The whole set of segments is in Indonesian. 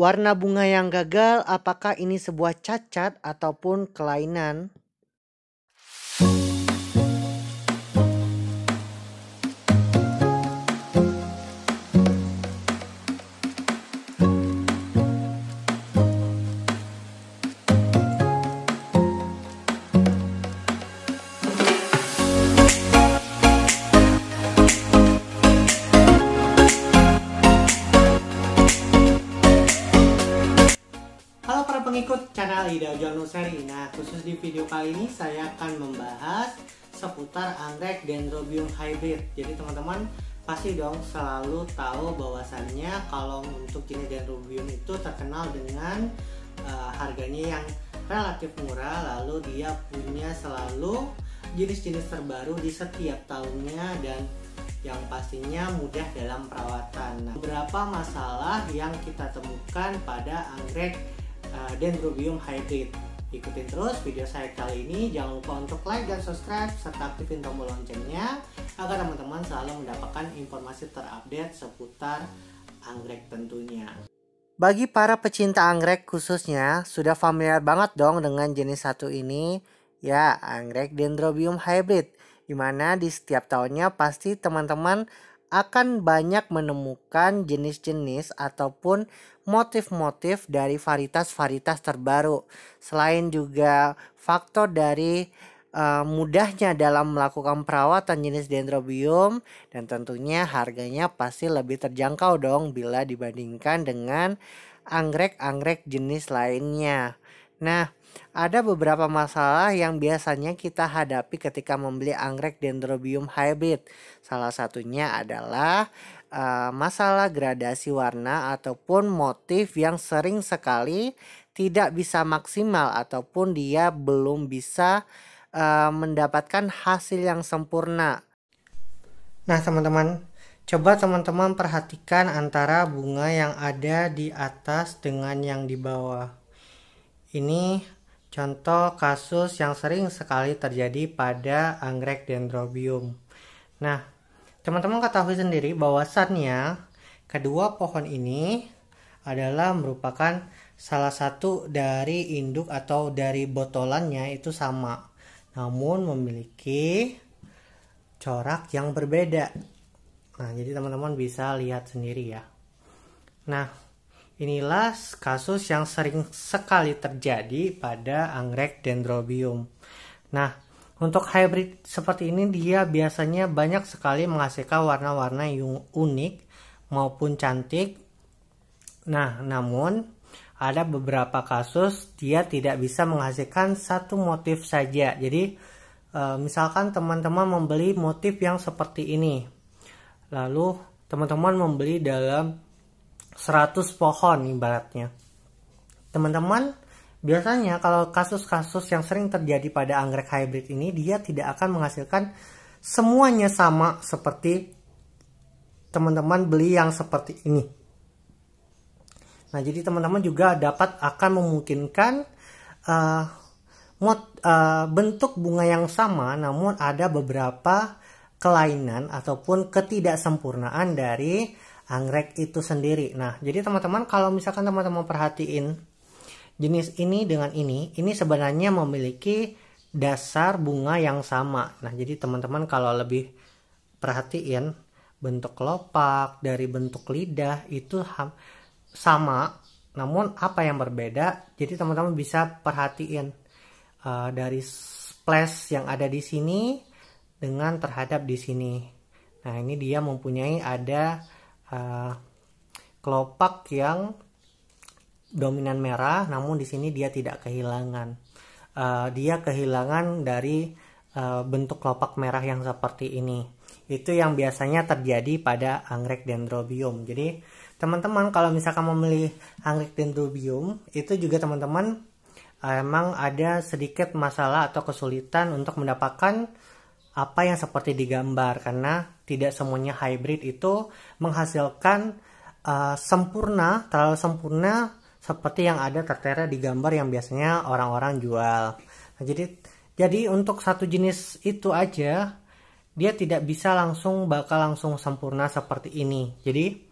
Warna bunga yang gagal, apakah ini sebuah cacat ataupun kelainan? saya Rali Daujang Nah, khusus di video kali ini saya akan membahas seputar anggrek Dendrobium hybrid. Jadi teman-teman pasti dong selalu tahu bahwasannya kalau untuk jenis Dendrobium itu terkenal dengan uh, harganya yang relatif murah, lalu dia punya selalu jenis-jenis terbaru di setiap tahunnya dan yang pastinya mudah dalam perawatan. Nah, beberapa masalah yang kita temukan pada anggrek uh, eh, Dendrobium hybrid. Ikutin terus video saya kali ini. Jangan lupa untuk like dan subscribe serta aktifin tombol loncengnya agar teman-teman selalu mendapatkan informasi terupdate seputar anggrek tentunya. Bagi para pecinta anggrek khususnya, sudah familiar banget dong dengan jenis satu ini, ya anggrek Dendrobium hybrid. Dimana di setiap tahunnya pasti teman-teman akan banyak menemukan jenis-jenis ataupun motif-motif dari varietas-varietas terbaru. Selain juga faktor dari uh, mudahnya dalam melakukan perawatan jenis dendrobium dan tentunya harganya pasti lebih terjangkau dong bila dibandingkan dengan anggrek-anggrek jenis lainnya. Nah, ada beberapa masalah yang biasanya kita hadapi ketika membeli anggrek dendrobium hybrid. Salah satunya adalah uh, masalah gradasi warna ataupun motif yang sering sekali tidak bisa maksimal ataupun dia belum bisa uh, mendapatkan hasil yang sempurna. Nah, teman-teman, coba teman-teman perhatikan antara bunga yang ada di atas dengan yang di bawah. Ini Contoh kasus yang sering sekali terjadi pada anggrek dendrobium. Nah, teman-teman ketahui sendiri bahwasannya kedua pohon ini adalah merupakan salah satu dari induk atau dari botolannya itu sama, namun memiliki corak yang berbeda. Nah, jadi teman-teman bisa lihat sendiri ya. Nah, Inilah kasus yang sering sekali terjadi pada anggrek dendrobium. Nah, untuk hybrid seperti ini dia biasanya banyak sekali menghasilkan warna-warna yang unik maupun cantik. Nah, namun ada beberapa kasus dia tidak bisa menghasilkan satu motif saja. Jadi, eh, misalkan teman-teman membeli motif yang seperti ini. Lalu teman-teman membeli dalam 100 pohon ibaratnya. Teman-teman, biasanya kalau kasus-kasus yang sering terjadi pada anggrek hybrid ini, dia tidak akan menghasilkan semuanya sama seperti teman-teman beli yang seperti ini. Nah, jadi teman-teman juga dapat akan memungkinkan uh, eh, mod, uh, eh, bentuk bunga yang sama, namun ada beberapa kelainan ataupun ketidaksempurnaan dari anggrek itu sendiri. Nah, jadi teman-teman kalau misalkan teman-teman perhatiin jenis ini dengan ini, ini sebenarnya memiliki dasar bunga yang sama. Nah, jadi teman-teman kalau lebih perhatiin bentuk kelopak dari bentuk lidah itu sama, namun apa yang berbeda? Jadi teman-teman bisa perhatiin uh, dari splash yang ada di sini dengan terhadap di sini. Nah, ini dia mempunyai ada uh, kelopak yang dominan merah namun di sini dia tidak kehilangan uh, dia kehilangan dari uh, bentuk kelopak merah yang seperti ini itu yang biasanya terjadi pada anggrek dendrobium jadi teman-teman kalau misalkan memilih anggrek dendrobium itu juga teman-teman emang ada sedikit masalah atau kesulitan untuk mendapatkan apa yang seperti digambar karena tidak semuanya hybrid itu menghasilkan uh, sempurna terlalu sempurna seperti yang ada tertera di gambar yang biasanya orang-orang jual. Nah, jadi jadi untuk satu jenis itu aja dia tidak bisa langsung bakal langsung sempurna seperti ini. Jadi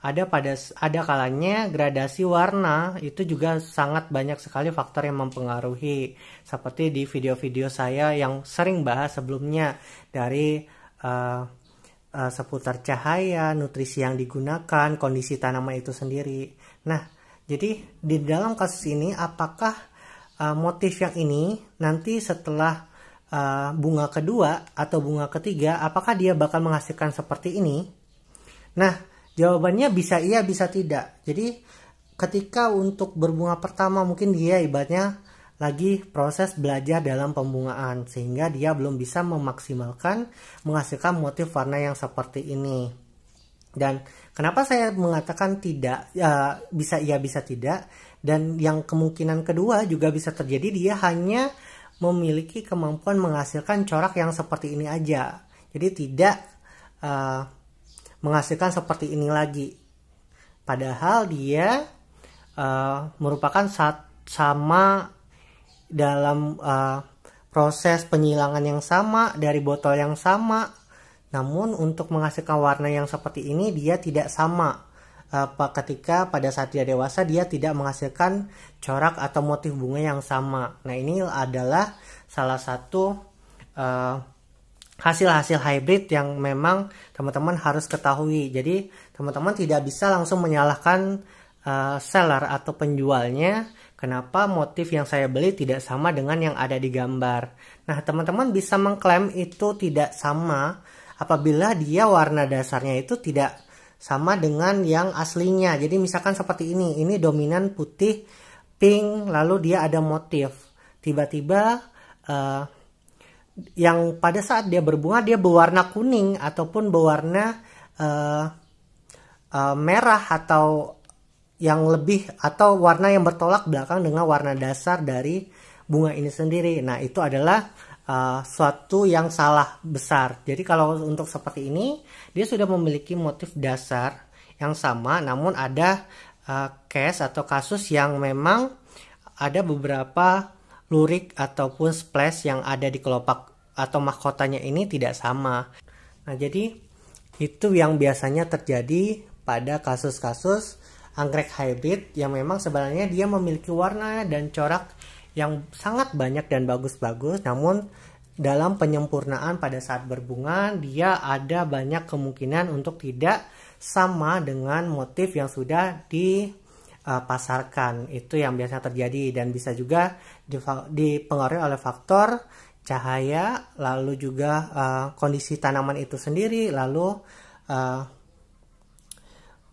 ada pada ada kalanya gradasi warna itu juga sangat banyak sekali faktor yang mempengaruhi seperti di video-video saya yang sering bahas sebelumnya dari uh, uh, seputar cahaya, nutrisi yang digunakan, kondisi tanaman itu sendiri. Nah, jadi di dalam kasus ini apakah uh, motif yang ini nanti setelah uh, bunga kedua atau bunga ketiga apakah dia bakal menghasilkan seperti ini? Nah, Jawabannya bisa iya bisa tidak. Jadi ketika untuk berbunga pertama mungkin dia ibaratnya lagi proses belajar dalam pembungaan sehingga dia belum bisa memaksimalkan menghasilkan motif warna yang seperti ini dan kenapa saya mengatakan tidak ya, bisa iya bisa tidak dan yang kemungkinan kedua juga bisa terjadi dia hanya memiliki kemampuan menghasilkan corak yang seperti ini aja jadi tidak uh, menghasilkan seperti ini lagi. Padahal dia uh, merupakan saat sama dalam uh, proses penyilangan yang sama dari botol yang sama. Namun untuk menghasilkan warna yang seperti ini dia tidak sama. Uh, ketika pada saat dia dewasa dia tidak menghasilkan corak atau motif bunga yang sama. Nah ini adalah salah satu uh, hasil-hasil hybrid yang memang teman-teman harus ketahui. Jadi teman-teman tidak bisa langsung menyalahkan uh, seller atau penjualnya kenapa motif yang saya beli tidak sama dengan yang ada di gambar. Nah teman-teman bisa mengklaim itu tidak sama apabila dia warna dasarnya itu tidak sama dengan yang aslinya. Jadi misalkan seperti ini, ini dominan putih, pink, lalu dia ada motif. Tiba-tiba uh, yang pada saat dia berbunga dia berwarna kuning ataupun berwarna uh, uh, merah atau yang lebih atau warna yang bertolak belakang dengan warna dasar dari bunga ini sendiri. Nah itu adalah uh, suatu yang salah besar. Jadi kalau untuk seperti ini dia sudah memiliki motif dasar yang sama, namun ada uh, case atau kasus yang memang ada beberapa lurik ataupun splash yang ada di kelopak atau mahkotanya ini tidak sama. Nah, jadi itu yang biasanya terjadi pada kasus-kasus anggrek hybrid yang memang sebenarnya dia memiliki warna dan corak yang sangat banyak dan bagus-bagus namun dalam penyempurnaan pada saat berbunga dia ada banyak kemungkinan untuk tidak sama dengan motif yang sudah dipasarkan eh, itu yang biasanya terjadi dan bisa juga dipengaruhi oleh faktor cahaya, lalu juga uh, kondisi tanaman itu sendiri, lalu uh,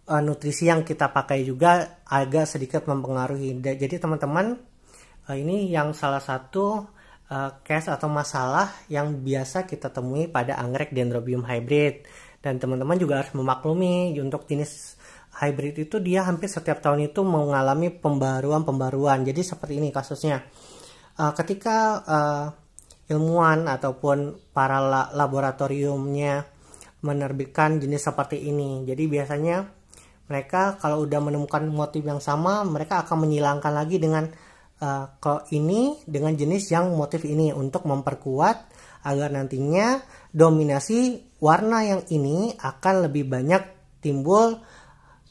uh, nutrisi yang kita pakai juga agak sedikit mempengaruhi. Jadi teman-teman uh, ini yang salah satu uh, case atau masalah yang biasa kita temui pada anggrek dendrobium hybrid. Dan teman-teman juga harus memaklumi untuk jenis hybrid itu dia hampir setiap tahun itu mengalami pembaruan-pembaruan. Jadi seperti ini kasusnya. Uh, ketika uh, ilmuwan ataupun para laboratoriumnya menerbitkan jenis seperti ini. Jadi biasanya mereka kalau udah menemukan motif yang sama, mereka akan menyilangkan lagi dengan uh, eh, kalau ini dengan jenis yang motif ini untuk memperkuat agar nantinya dominasi warna yang ini akan lebih banyak timbul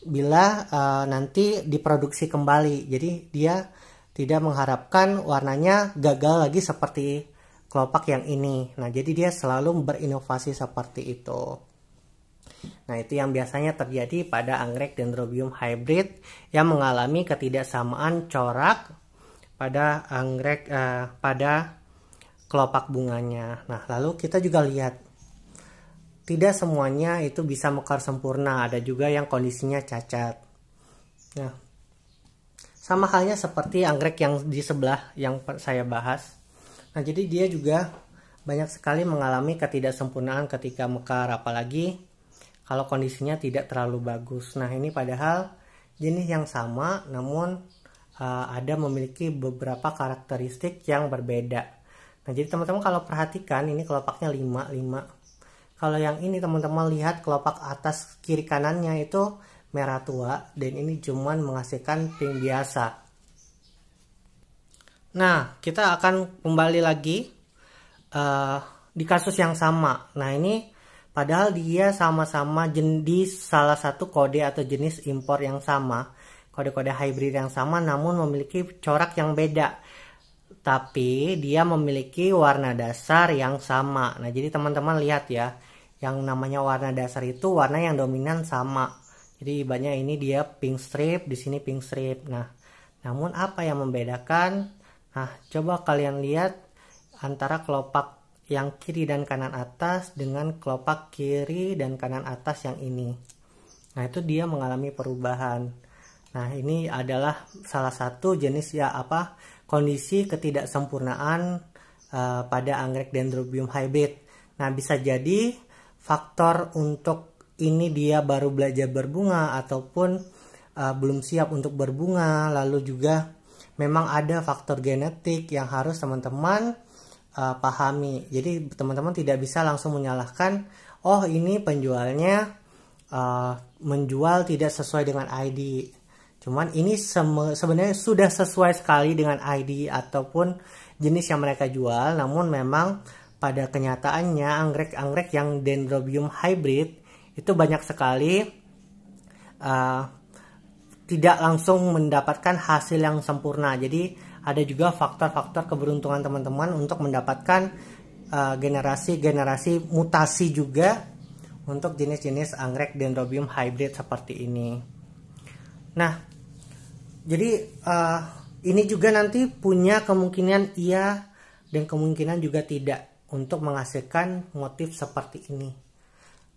bila uh, nanti diproduksi kembali. Jadi dia tidak mengharapkan warnanya gagal lagi seperti kelopak yang ini. Nah, jadi dia selalu berinovasi seperti itu. Nah, itu yang biasanya terjadi pada anggrek dendrobium hybrid yang mengalami ketidaksamaan corak pada anggrek uh, pada kelopak bunganya. Nah, lalu kita juga lihat tidak semuanya itu bisa mekar sempurna, ada juga yang kondisinya cacat. Nah, sama halnya seperti anggrek yang di sebelah yang saya bahas. Nah, jadi dia juga banyak sekali mengalami ketidaksempurnaan ketika mekar apalagi kalau kondisinya tidak terlalu bagus. Nah, ini padahal jenis yang sama namun uh, ada memiliki beberapa karakteristik yang berbeda. Nah, jadi teman-teman kalau perhatikan ini kelopaknya 5 5. Kalau yang ini teman-teman lihat kelopak atas kiri kanannya itu merah tua dan ini cuman menghasilkan pink biasa. Nah, kita akan kembali lagi uh, di kasus yang sama. Nah, ini padahal dia sama-sama jenis salah satu kode atau jenis impor yang sama, kode-kode hybrid yang sama namun memiliki corak yang beda. Tapi dia memiliki warna dasar yang sama. Nah, jadi teman-teman lihat ya, yang namanya warna dasar itu warna yang dominan sama. Jadi banyak ini dia pink strip, di sini pink strip. Nah, namun apa yang membedakan? Nah, coba kalian lihat antara kelopak yang kiri dan kanan atas dengan kelopak kiri dan kanan atas yang ini. Nah, itu dia mengalami perubahan. Nah, ini adalah salah satu jenis ya apa kondisi ketidaksempurnaan uh, pada anggrek dendrobium hybrid. Nah, bisa jadi faktor untuk ini dia baru belajar berbunga ataupun uh, belum siap untuk berbunga, lalu juga memang ada faktor genetik yang harus teman-teman uh, pahami. Jadi teman-teman tidak bisa langsung menyalahkan, oh ini penjualnya uh, menjual tidak sesuai dengan ID. Cuman ini sebenarnya sudah sesuai sekali dengan ID ataupun jenis yang mereka jual, namun memang pada kenyataannya anggrek-anggrek yang dendrobium hybrid itu banyak sekali uh, tidak langsung mendapatkan hasil yang sempurna. Jadi ada juga faktor-faktor keberuntungan teman-teman untuk mendapatkan eh, generasi-generasi uh, mutasi juga untuk jenis-jenis anggrek dendrobium hybrid seperti ini. Nah, jadi uh, ini juga nanti punya kemungkinan iya dan kemungkinan juga tidak untuk menghasilkan motif seperti ini.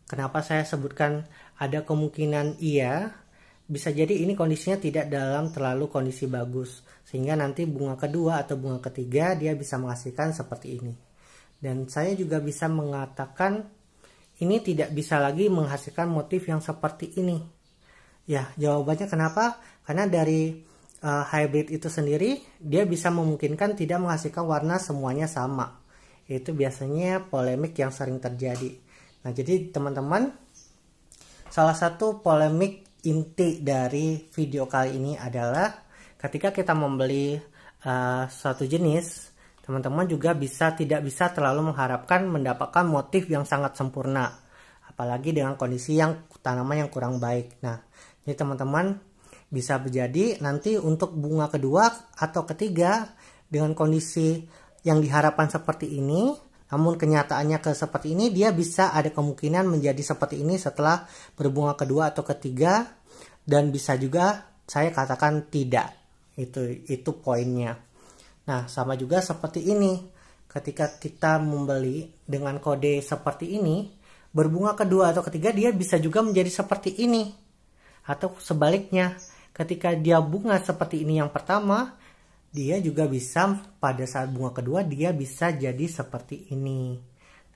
Kenapa saya sebutkan ada kemungkinan iya bisa jadi ini kondisinya tidak dalam terlalu kondisi bagus sehingga nanti bunga kedua atau bunga ketiga dia bisa menghasilkan seperti ini dan saya juga bisa mengatakan ini tidak bisa lagi menghasilkan motif yang seperti ini ya jawabannya kenapa karena dari uh, hybrid itu sendiri dia bisa memungkinkan tidak menghasilkan warna semuanya sama itu biasanya polemik yang sering terjadi nah jadi teman-teman salah satu polemik inti dari video kali ini adalah ketika kita membeli uh, suatu jenis, teman-teman juga bisa tidak bisa terlalu mengharapkan mendapatkan motif yang sangat sempurna, apalagi dengan kondisi yang tanaman yang kurang baik. Nah, ini teman-teman bisa menjadi nanti untuk bunga kedua atau ketiga dengan kondisi yang diharapkan seperti ini namun kenyataannya ke seperti ini dia bisa ada kemungkinan menjadi seperti ini setelah berbunga kedua atau ketiga dan bisa juga saya katakan tidak. Itu itu poinnya. Nah, sama juga seperti ini. Ketika kita membeli dengan kode seperti ini, berbunga kedua atau ketiga dia bisa juga menjadi seperti ini. Atau sebaliknya, ketika dia bunga seperti ini yang pertama, dia juga bisa pada saat bunga kedua dia bisa jadi seperti ini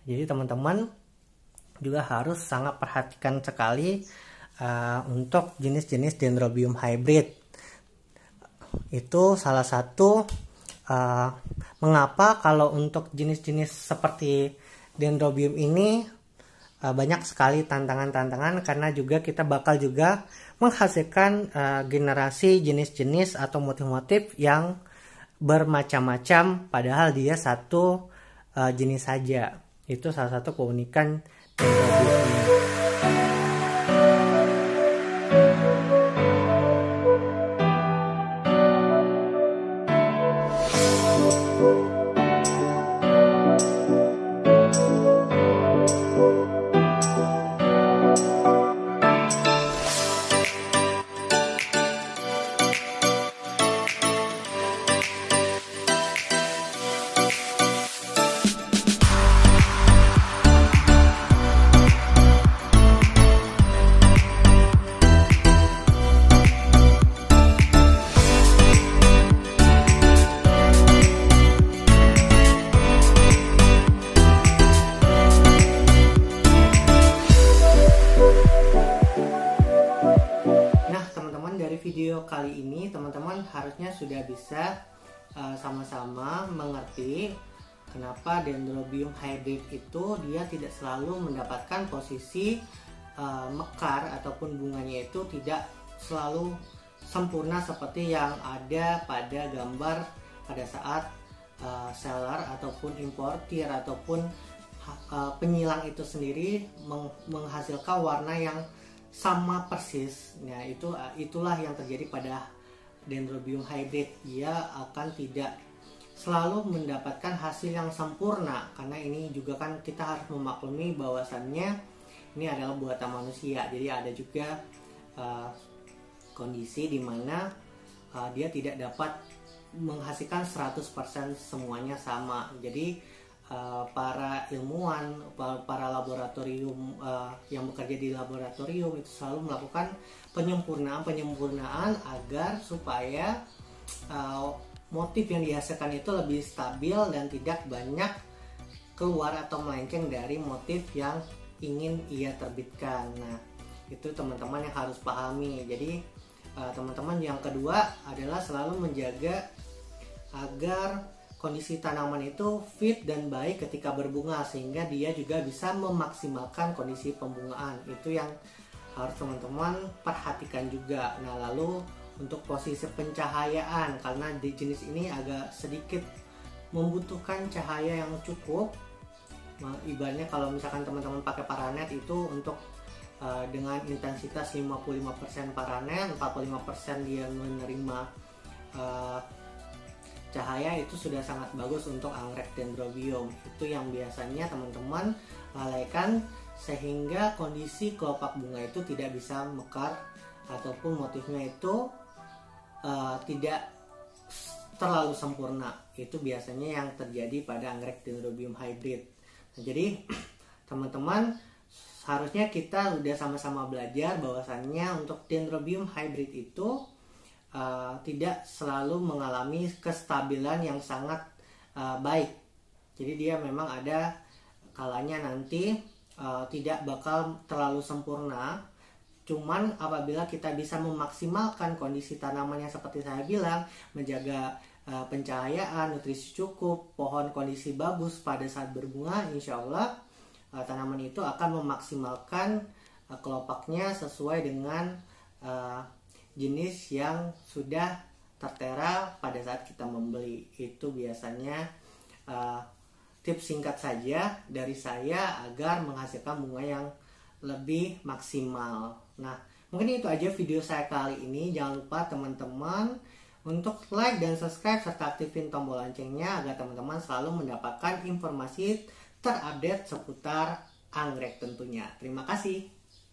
jadi teman-teman juga harus sangat perhatikan sekali uh, untuk jenis-jenis dendrobium hybrid itu salah satu uh, mengapa kalau untuk jenis-jenis seperti dendrobium ini Eh, banyak sekali tantangan-tantangan karena juga kita bakal juga menghasilkan uh, generasi jenis-jenis atau motif-motif yang bermacam-macam padahal dia satu uh, jenis saja. Itu salah satu keunikan untuk kali ini teman-teman harusnya sudah bisa eh, sama-sama uh, mengerti kenapa dendrobium hybrid itu dia tidak selalu mendapatkan posisi uh, mekar ataupun bunganya itu tidak selalu sempurna seperti yang ada pada gambar pada saat uh, seller ataupun importir ataupun uh, penyilang itu sendiri menghasilkan warna yang sama persis. Nah, itu eh, itulah yang terjadi pada dendrobium hybrid. Dia akan tidak selalu mendapatkan hasil yang sempurna karena ini juga kan kita harus memaklumi bahwasannya ini adalah buatan manusia. Jadi ada juga uh, kondisi di mana uh, dia tidak dapat menghasilkan 100% semuanya sama. Jadi Eh, para ilmuwan, para laboratorium uh, yang bekerja di laboratorium itu selalu melakukan penyempurnaan-penyempurnaan agar supaya uh, motif yang dihasilkan itu lebih stabil dan tidak banyak keluar atau melenceng dari motif yang ingin ia terbitkan. Nah, itu teman-teman yang harus pahami. Jadi, teman-teman teman -teman yang kedua adalah selalu menjaga agar kondisi tanaman itu fit dan baik ketika berbunga sehingga dia juga bisa memaksimalkan kondisi pembungaan itu yang harus teman-teman perhatikan juga nah lalu untuk posisi pencahayaan karena di jenis ini agak sedikit membutuhkan cahaya yang cukup nah, ibaratnya kalau misalkan teman-teman pakai paranet itu untuk eh, dengan intensitas 55% paranet 45% dia menerima eh, cahaya itu sudah sangat bagus untuk anggrek dendrobium itu yang biasanya teman-teman lalaikan sehingga kondisi kelopak bunga itu tidak bisa mekar ataupun motifnya itu uh, tidak terlalu sempurna itu biasanya yang terjadi pada anggrek dendrobium hybrid nah, jadi teman-teman seharusnya kita sudah sama-sama belajar bahwasannya untuk dendrobium hybrid itu uh, tidak selalu mengalami kestabilan yang sangat uh, baik. Jadi dia memang ada kalanya nanti uh, tidak bakal terlalu sempurna. Cuman apabila kita bisa memaksimalkan kondisi tanamannya seperti saya bilang, menjaga uh, pencahayaan, nutrisi cukup, pohon kondisi bagus pada saat berbunga, insya Allah uh, tanaman itu akan memaksimalkan uh, kelopaknya sesuai dengan uh, jenis yang sudah tertera pada saat kita membeli itu biasanya uh, eh, tips singkat saja dari saya agar menghasilkan bunga yang lebih maksimal nah mungkin itu aja video saya kali ini jangan lupa teman-teman untuk like dan subscribe serta aktifin tombol loncengnya agar teman-teman selalu mendapatkan informasi terupdate seputar anggrek tentunya terima kasih